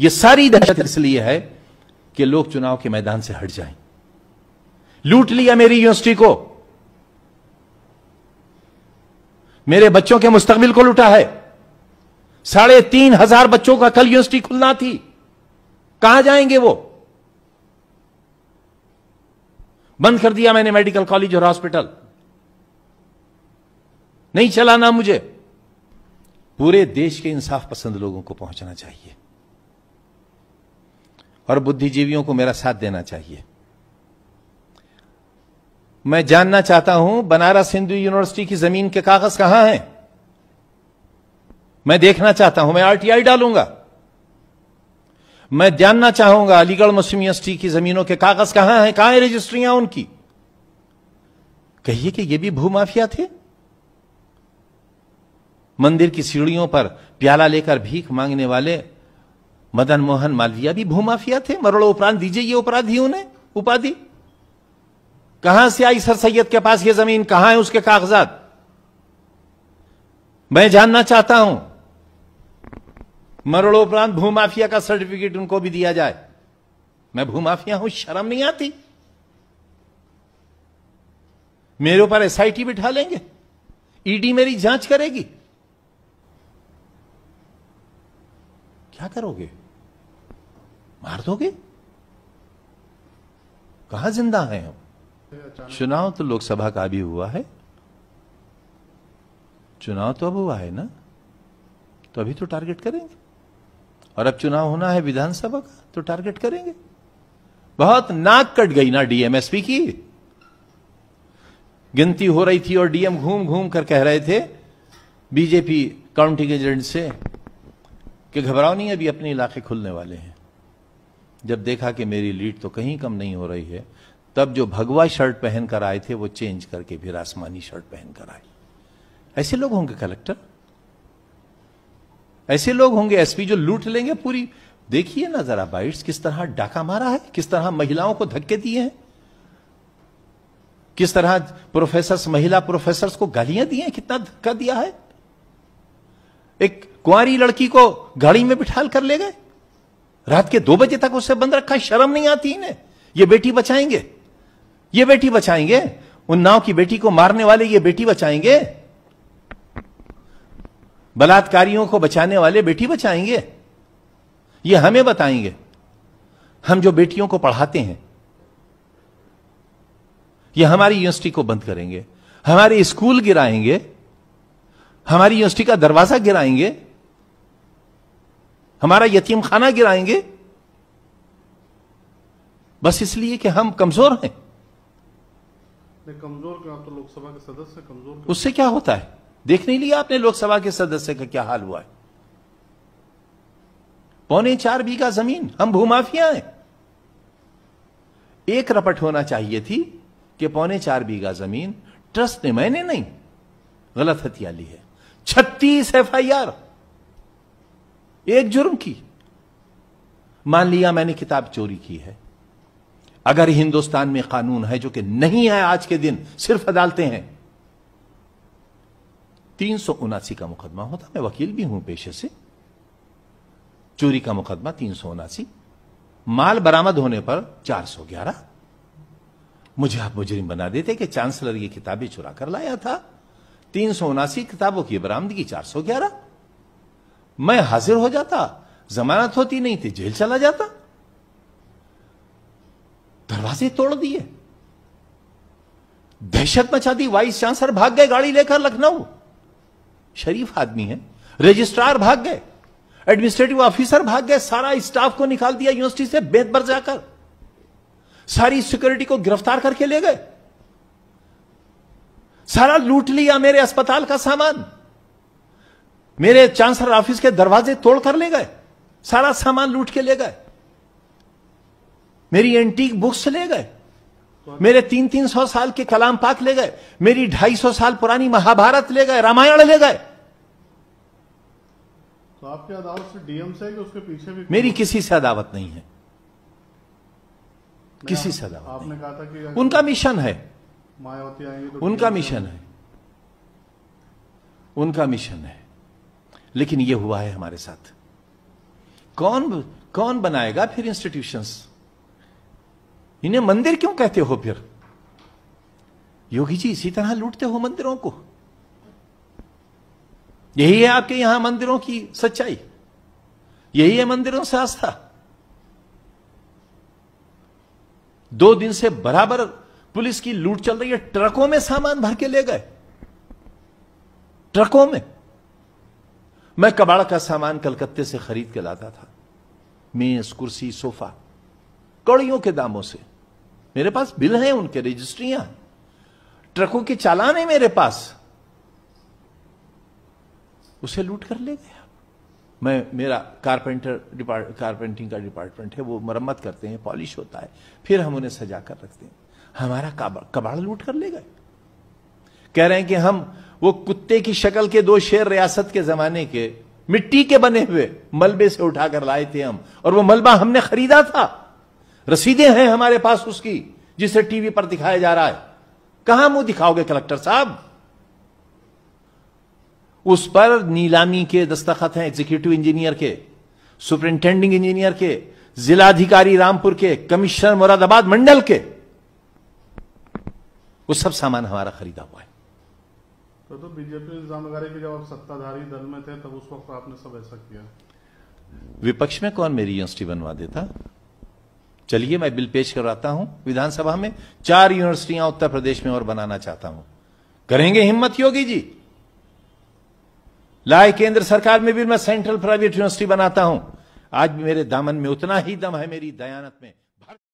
यह सारी दहशत इसलिए है कि लोग चुनाव के मैदान से हट जाएं लूट लिया मेरी यूनिवर्सिटी को मेरे बच्चों के मुस्तकबिल को लूटा है साढ़े तीन हजार बच्चों का कल यूनिवर्सिटी खुलना थी कहां जाएंगे वो बंद कर दिया मैंने मेडिकल कॉलेज और हॉस्पिटल नहीं चलाना मुझे पूरे देश के इंसाफ पसंद लोगों को पहुंचना चाहिए और बुद्धिजीवियों को मेरा साथ देना चाहिए मैं जानना चाहता हूं बनारस हिंदू यूनिवर्सिटी की जमीन के कागज कहां हैं मैं देखना चाहता हूं मैं आरटीआई डालूंगा मैं जानना चाहूंगा अलीगढ़ मुस्लिम यूनिवर्सिटी की जमीनों के कागज कहां हैं कहां है रजिस्ट्रियां उनकी कहिए कि ये भी भूमाफिया थे मंदिर की सीढ़ियों पर प्याला लेकर भीख मांगने वाले मदन मोहन मालविया भी भूमाफिया थे मरोड़ों उपरांत दीजिए ये अपराधी उन्हें उपाधि कहां से आई सर सैयद के पास ये जमीन कहां है उसके कागजात मैं जानना चाहता हूं उपरांत भूमाफिया का सर्टिफिकेट उनको भी दिया जाए मैं भूमाफिया हूं शर्म नहीं आती मेरे ऊपर एसआईटी बिठा लेंगे ईडी e मेरी जांच करेगी क्या करोगे मार दोगे कहा जिंदा हैं हम चुनाव तो लोकसभा का भी हुआ है चुनाव तो अब हुआ है ना तो अभी तो टारगेट करेंगे और अब चुनाव होना है विधानसभा का तो टारगेट करेंगे बहुत नाक कट गई ना डीएमएसपी की गिनती हो रही थी और डीएम घूम घूम कर कह रहे थे बीजेपी काउंटिंग एजेंट से कि घबराओ नहीं अभी अपने इलाके खुलने वाले हैं जब देखा कि मेरी लीड तो कहीं कम नहीं हो रही है तब जो भगवा शर्ट पहन कर आए थे वो चेंज करके फिर आसमानी शर्ट पहन कर आए ऐसे लोग होंगे कलेक्टर ऐसे लोग होंगे एसपी जो लूट लेंगे पूरी देखिए ना जरा बाइट्स किस तरह डाका मारा है किस तरह महिलाओं को धक्के दिए हैं किस तरह प्रोफेसर्स महिला प्रोफेसर्स को गालियां दी हैं कितना धक्का दिया है एक कुआरी लड़की को गाड़ी में बिठाल कर ले गए रात के दो बजे तक उसे बंद रखा शर्म नहीं आती इन्हें ये बेटी बचाएंगे ये बेटी बचाएंगे उन नाव की बेटी को मारने वाले ये बेटी बचाएंगे बलात्कारियों को बचाने वाले बेटी बचाएंगे ये हमें बताएंगे हम जो बेटियों को पढ़ाते हैं ये हमारी यूनिवर्सिटी को बंद करेंगे हमारे स्कूल गिराएंगे हमारी यूनिवर्सिटी का दरवाजा गिराएंगे हमारा यतीम खाना गिराएंगे बस इसलिए कि हम कमजोर हैं कमजोर आप तो लोकसभा के सदस्य कमजोर उससे क्या होता है देख नहीं लिया आपने लोकसभा के सदस्य का क्या हाल हुआ है पौने चार बीघा जमीन हम भूमाफिया हैं एक रपट होना चाहिए थी कि पौने चार बीघा जमीन ट्रस्ट ने मैंने नहीं गलत हथियार ली है छत्तीस एफ आई आर एक जुर्म की मान लिया मैंने किताब चोरी की है अगर हिंदुस्तान में कानून है जो कि नहीं है आज के दिन सिर्फ अदालतें हैं तीन सौ उनासी का मुकदमा होता मैं वकील भी हूं पेशे से चोरी का मुकदमा तीन सौ उनासी माल बरामद होने पर चार सौ ग्यारह मुझे आप मुजरिम बना देते कि चांसलर ये किताबें चुरा कर लाया था तीन सौ उनासी किताबों की बरामदगी चार सौ ग्यारह मैं हाजिर हो जाता जमानत होती नहीं थी तो जेल चला जाता दरवाजे तोड़ दिए दहशत मचा दी वाइस चांसलर भाग गए गाड़ी लेकर लखनऊ शरीफ आदमी है रजिस्ट्रार भाग गए एडमिनिस्ट्रेटिव ऑफिसर भाग गए सारा स्टाफ को निकाल दिया यूनिवर्सिटी से बेत भर जाकर सारी सिक्योरिटी को गिरफ्तार करके ले गए सारा लूट लिया मेरे अस्पताल का सामान मेरे चांसलर ऑफिस के दरवाजे तोड़ कर ले गए सारा सामान लूट के ले गए मेरी एंटीक बुक्स ले गए मेरे तीन तीन सौ साल के कलाम पाक ले गए मेरी ढाई सौ साल पुरानी महाभारत ले गए रामायण ले गए तो आपके अदावत से डीएम से कि उसके पीछे भी मेरी किसी से अदावत नहीं है किसी से अदावत आपने कहा था कि उनका मिशन है मायावती आएंगे तो उनका मिशन है उनका मिशन है लेकिन यह हुआ है हमारे साथ कौन कौन बनाएगा फिर इंस्टीट्यूशंस इन्हें मंदिर क्यों कहते हो फिर योगी जी इसी तरह लूटते हो मंदिरों को यही है आपके यहां मंदिरों की सच्चाई यही है मंदिरों से आस्था दो दिन से बराबर पुलिस की लूट चल रही है ट्रकों में सामान भर के ले गए ट्रकों में मैं कबाड़ का सामान कलकत्ते से खरीद के लाता था मेज कुर्सी सोफा कौड़ियों के दामों से मेरे पास बिल हैं उनके रजिस्ट्रियां ट्रकों के चालान है मेरे पास उसे लूट कर ले गया मैं मेरा कारपेंटर डिपार्ट कारपेंटिंग का डिपार्टमेंट है वो मरम्मत करते हैं पॉलिश होता है फिर हम उन्हें सजा कर रखते हैं हमारा कबाड़ लूट कर ले गए कह रहे हैं कि हम वो कुत्ते की शक्ल के दो शेर रियासत के जमाने के मिट्टी के बने हुए मलबे से उठाकर लाए थे हम और वो मलबा हमने खरीदा था रसीदें हैं हमारे पास उसकी जिसे टीवी पर दिखाया जा रहा है कहां मुंह दिखाओगे कलेक्टर साहब उस पर नीलामी के दस्तखत हैं एग्जीक्यूटिव इंजीनियर के सुपरिंटेंडिंग इंजीनियर के जिलाधिकारी रामपुर के कमिश्नर मुरादाबाद मंडल के वो सब सामान हमारा खरीदा हुआ है तो तो बीजेपी जानकारी लगा जब आप सत्ताधारी दल में थे तब उस वक्त आपने सब ऐसा किया विपक्ष में कौन मेरी यूनिवर्सिटी बनवा देता चलिए मैं बिल पेश करवाता हूं विधानसभा में चार यूनिवर्सिटियां उत्तर प्रदेश में और बनाना चाहता हूं करेंगे हिम्मत योगी जी लाए केंद्र सरकार में भी मैं सेंट्रल प्राइवेट यूनिवर्सिटी बनाता हूं आज मेरे दामन में उतना ही दम है मेरी दयानत में